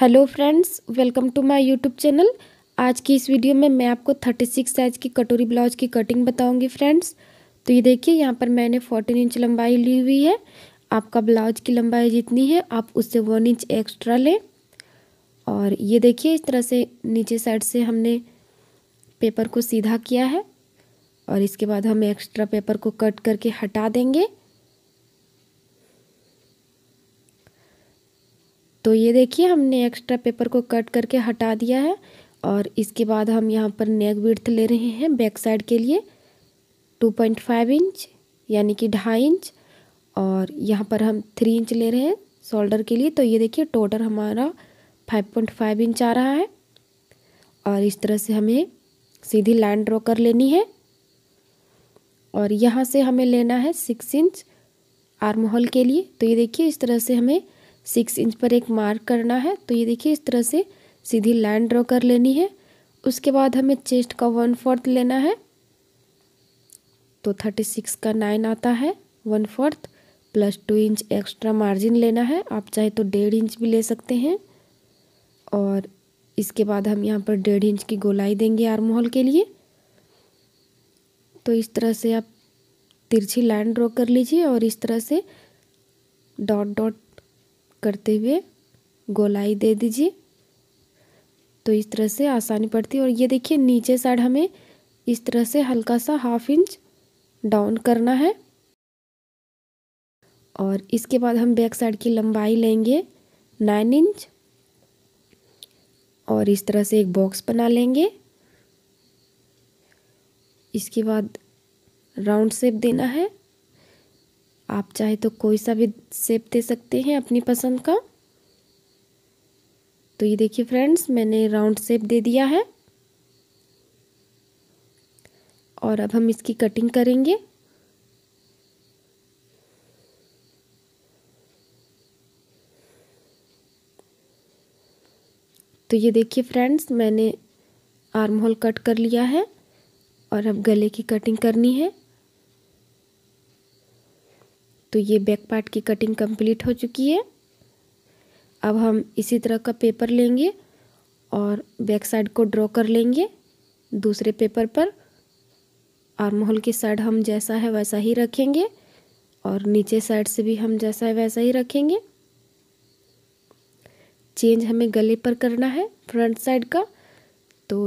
hello friends welcome to my YouTube channel आज की इस वीडियो में मैं आपको 36 साइज़ की कटोरी ब्लाउज की कटिंग बताऊंगी फ्रेंड्स तो ये देखिए यहाँ पर मैंने 14 इंच लंबाई ली हुई है आपका ब्लाउज की लंबाई जितनी है आप उससे वन इंच एक्स्ट्रा लें और ये देखिए इस तरह से नीचे साइड से हमने पेपर को सीधा किया है और इसके बाद हम एक्स्ट्रा पेपर को कट करके हटा देंगे तो ये देखिए हमने एक्स्ट्रा पेपर को कट करके हटा दिया है और इसके बाद हम यहाँ पर नेक विड्थ ले रहे हैं बैक साइड के लिए 2.5 इंच यानी कि ढाई इंच और यहाँ पर हम थ्री इंच ले रहे हैं शोल्डर के लिए तो ये देखिए टोटल हमारा 5.5 इंच आ रहा है और इस तरह से हमें सीधी लाइन ड्रॉ कर लेनी है और यहाँ से हमें लेना है सिक्स इंच आर्म होल के लिए तो ये देखिए इस तरह से हमें सिक्स इंच पर एक मार्क करना है तो ये देखिए इस तरह से सीधी लाइन ड्रॉ कर लेनी है उसके बाद हमें चेस्ट का वन फोर्थ लेना है तो थर्टी सिक्स का नाइन आता है one fourth plus two inch extra margin लेना है आप चाहे तो डेढ़ इंच भी ले सकते हैं और इसके बाद हम यहाँ पर डेढ़ इंच की गोलाई देंगे आर्मोहल के लिए तो इस तरह से आप तिरछी लाइन ड्रॉ कर लीजिए और इस तरह से डॉट डॉट करते हुए गोलाई दे दीजिए तो इस तरह से आसानी पड़ती है और ये देखिए नीचे साइड हमें इस तरह से हल्का सा हाफ इंच डाउन करना है और इसके बाद हम बैक साइड की लंबाई लेंगे नाइन इंच और इस तरह से एक बॉक्स बना लेंगे इसके बाद राउंड शेप देना है आप चाहे तो कोई सा भी सेप दे सकते हैं अपनी पसंद का तो ये देखिए फ्रेंड्स मैंने राउंड सेप दे दिया है और अब हम इसकी कटिंग करेंगे तो ये देखिए फ्रेंड्स मैंने आर्म होल कट कर लिया है और अब गले की कटिंग करनी है तो ये बैक पार्ट की कटिंग कंप्लीट हो चुकी है अब हम इसी तरह का पेपर लेंगे और बैक साइड को ड्रॉ कर लेंगे दूसरे पेपर पर और माहौल की साइड हम जैसा है वैसा ही रखेंगे और नीचे साइड से भी हम जैसा है वैसा ही रखेंगे चेंज हमें गले पर करना है फ्रंट साइड का तो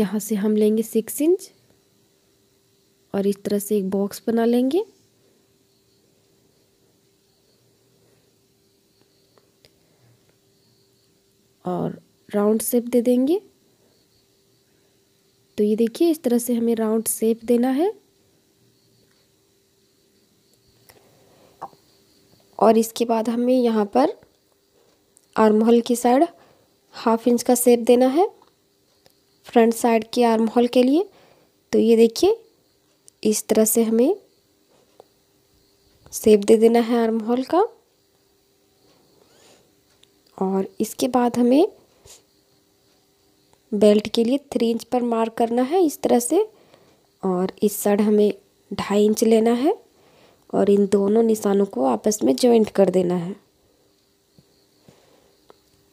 यहाँ से हम लेंगे सिक्स इंच और इस तरह से एक बॉक्स बना लेंगे और राउंड शेप दे देंगे तो ये देखिए इस तरह से हमें राउंड शेप देना है और इसके बाद हमें यहाँ पर आर्म होल की साइड हाफ इंच का शेप देना है फ्रंट साइड के आर्म होल के लिए तो ये देखिए इस तरह से हमें शेप दे देना है आर्म होल का और इसके बाद हमें बेल्ट के लिए थ्री इंच पर मार्क करना है इस तरह से और इस साइड हमें ढाई इंच लेना है और इन दोनों निशानों को आपस में ज्वाइंट कर देना है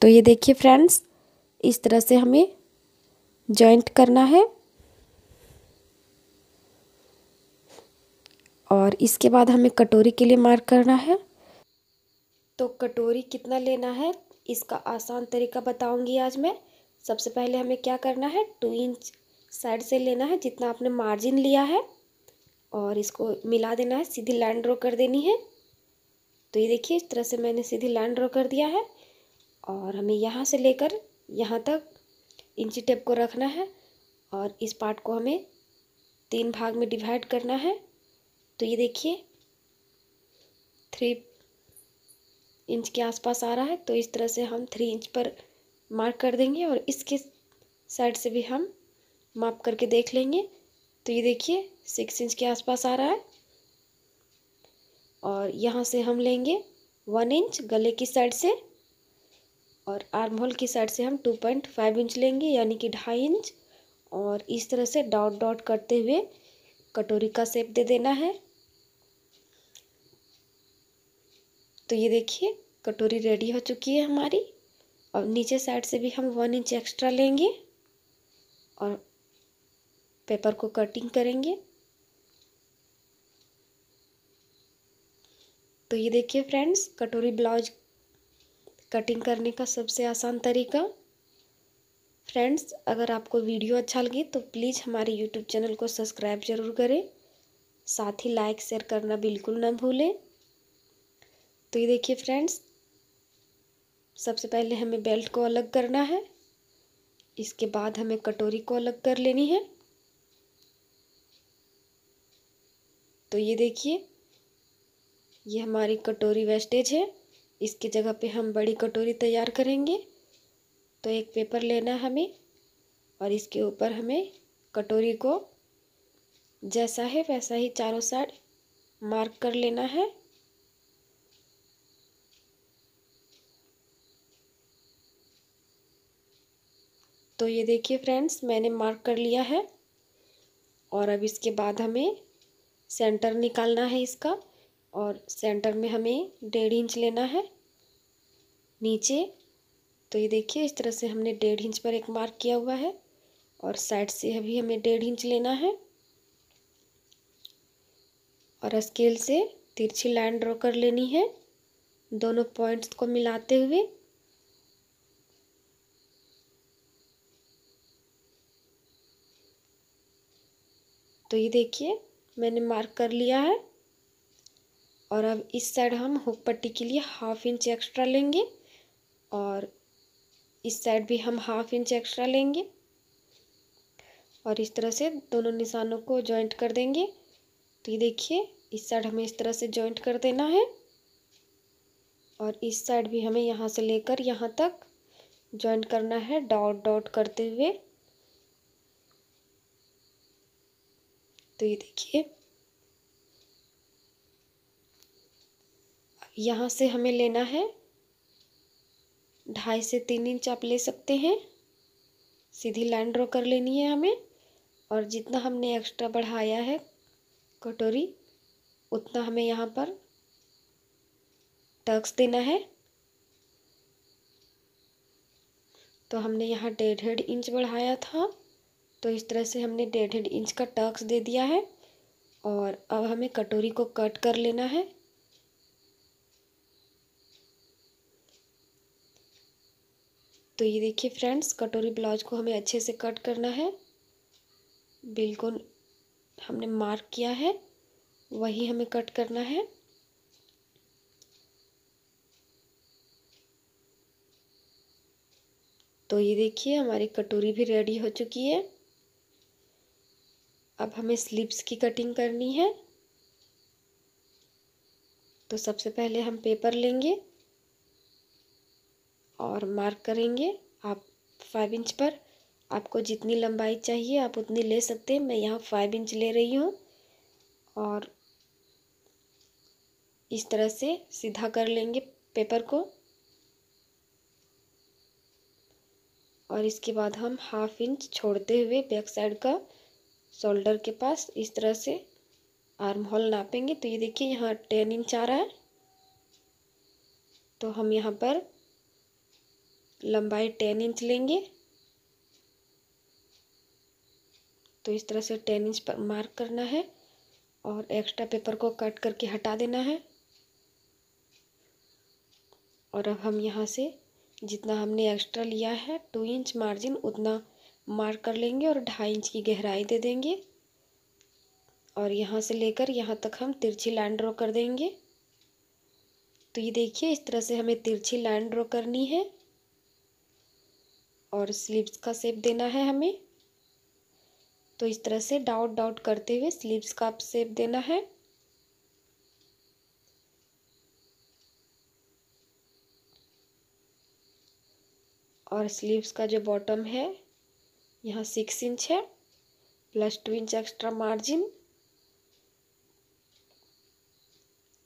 तो ये देखिए फ्रेंड्स इस तरह से हमें ज्वाइंट करना है और इसके बाद हमें कटोरी के लिए मार्क करना है तो कटोरी कितना लेना है इसका आसान तरीका बताऊंगी आज मैं सबसे पहले हमें क्या करना है टू इंच साइड से लेना है जितना आपने मार्जिन लिया है और इसको मिला देना है सीधी लाइन ड्रॉ कर देनी है तो ये देखिए इस तरह से मैंने सीधी लाइन ड्रॉ कर दिया है और हमें यहाँ से लेकर यहाँ तक इंची टेप को रखना है और इस पार्ट को हमें तीन भाग में डिवाइड करना है तो ये देखिए थ्री इंच के आसपास आ रहा है तो इस तरह से हम थ्री इंच पर मार्क कर देंगे और इसके साइड से भी हम माप करके देख लेंगे तो ये देखिए सिक्स इंच के आसपास आ रहा है और यहाँ से हम लेंगे वन इंच गले की साइड से और आर्म होल की साइड से हम टू पॉइंट फाइव इंच लेंगे यानी कि ढाई इंच और इस तरह से डॉट डॉट करते हुए कटोरी का शेप दे देना है तो ये देखिए कटोरी रेडी हो चुकी है हमारी और नीचे साइड से भी हम वन इंच एक्स्ट्रा लेंगे और पेपर को कटिंग करेंगे तो ये देखिए फ्रेंड्स कटोरी ब्लाउज कटिंग करने का सबसे आसान तरीका फ्रेंड्स अगर आपको वीडियो अच्छा लगे तो प्लीज़ हमारे यूट्यूब चैनल को सब्सक्राइब ज़रूर करें साथ ही लाइक शेयर करना बिल्कुल ना भूलें तो ये देखिए फ्रेंड्स सबसे पहले हमें बेल्ट को अलग करना है इसके बाद हमें कटोरी को अलग कर लेनी है तो ये देखिए ये हमारी कटोरी वेस्टेज है इसकी जगह पे हम बड़ी कटोरी तैयार करेंगे तो एक पेपर लेना हमें और इसके ऊपर हमें कटोरी को जैसा है वैसा ही चारों साइड मार्क कर लेना है तो ये देखिए फ्रेंड्स मैंने मार्क कर लिया है और अब इसके बाद हमें सेंटर निकालना है इसका और सेंटर में हमें डेढ़ इंच लेना है नीचे तो ये देखिए इस तरह से हमने डेढ़ इंच पर एक मार्क किया हुआ है और साइड से अभी हमें डेढ़ इंच लेना है और स्केल से तिरछी लाइन ड्रॉ कर लेनी है दोनों पॉइंट्स को मिलाते हुए तो ये देखिए मैंने मार्क कर लिया है और अब इस साइड हम हुक पट्टी के लिए हाफ इंच एक्स्ट्रा लेंगे और इस साइड भी हम हाफ इंच एक्स्ट्रा लेंगे और इस तरह से दोनों निशानों को जॉइंट कर देंगे तो ये देखिए इस साइड हमें इस तरह से जॉइंट कर देना है और इस साइड भी हमें यहाँ से लेकर यहाँ तक जॉइंट करना है डॉट डॉट करते हुए तो ये देखिए यहाँ से हमें लेना है ढाई से तीन इंच आप ले सकते हैं सीधी लाइन ड्रॉ कर लेनी है हमें और जितना हमने एक्स्ट्रा बढ़ाया है कटोरी उतना हमें यहाँ पर टक्स देना है तो हमने यहाँ डेढ़ डेढ़ इंच बढ़ाया था तो इस तरह से हमने डेढ़ डेढ़ इंच का टक्स दे दिया है और अब हमें कटोरी को कट कर लेना है तो ये देखिए फ्रेंड्स कटोरी ब्लाउज को हमें अच्छे से कट करना है बिल्कुल हमने मार्क किया है वही हमें कट करना है तो ये देखिए हमारी कटोरी भी रेडी हो चुकी है अब हमें स्लीव्स की कटिंग करनी है तो सबसे पहले हम पेपर लेंगे और मार्क करेंगे आप फाइव इंच पर आपको जितनी लंबाई चाहिए आप उतनी ले सकते हैं मैं यहाँ फाइव इंच ले रही हूँ और इस तरह से सीधा कर लेंगे पेपर को और इसके बाद हम हाफ इंच छोड़ते हुए बैक साइड का शोल्डर के पास इस तरह से आर्म होल नापेंगे तो ये देखिए यहाँ टेन इंच आ रहा है तो हम यहाँ पर लंबाई टेन इंच लेंगे तो इस तरह से टेन इंच पर मार्क करना है और एक्स्ट्रा पेपर को कट करके हटा देना है और अब हम यहाँ से जितना हमने एक्स्ट्रा लिया है टू इंच मार्जिन उतना मार्क कर लेंगे और ढाई इंच की गहराई दे देंगे और यहाँ से लेकर यहाँ तक हम तिरछी लाइन ड्रॉ कर देंगे तो ये देखिए इस तरह से हमें तिरछी लाइन ड्रॉ करनी है और स्लीव्स का शेप देना है हमें तो इस तरह से डाउट डाउट करते हुए स्लीव्स का शेप देना है और स्लीव्स का जो बॉटम है यहाँ सिक्स इंच है plus two inch extra margin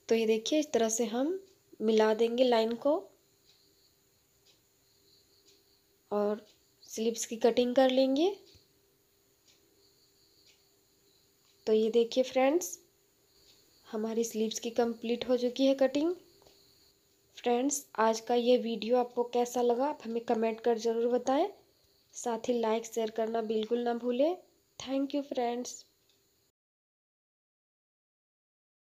तो ये देखिए इस तरह से हम मिला देंगे लाइन को और स्लिप्स की कटिंग कर लेंगे तो ये देखिए फ्रेंड्स हमारी स्लीव्स की कंप्लीट हो चुकी है कटिंग फ्रेंड्स आज का ये वीडियो आपको कैसा लगा आप हमें कमेंट कर ज़रूर बताएं साथ ही लाइक शेयर करना बिल्कुल ना भूलें थैंक यू फ्रेंड्स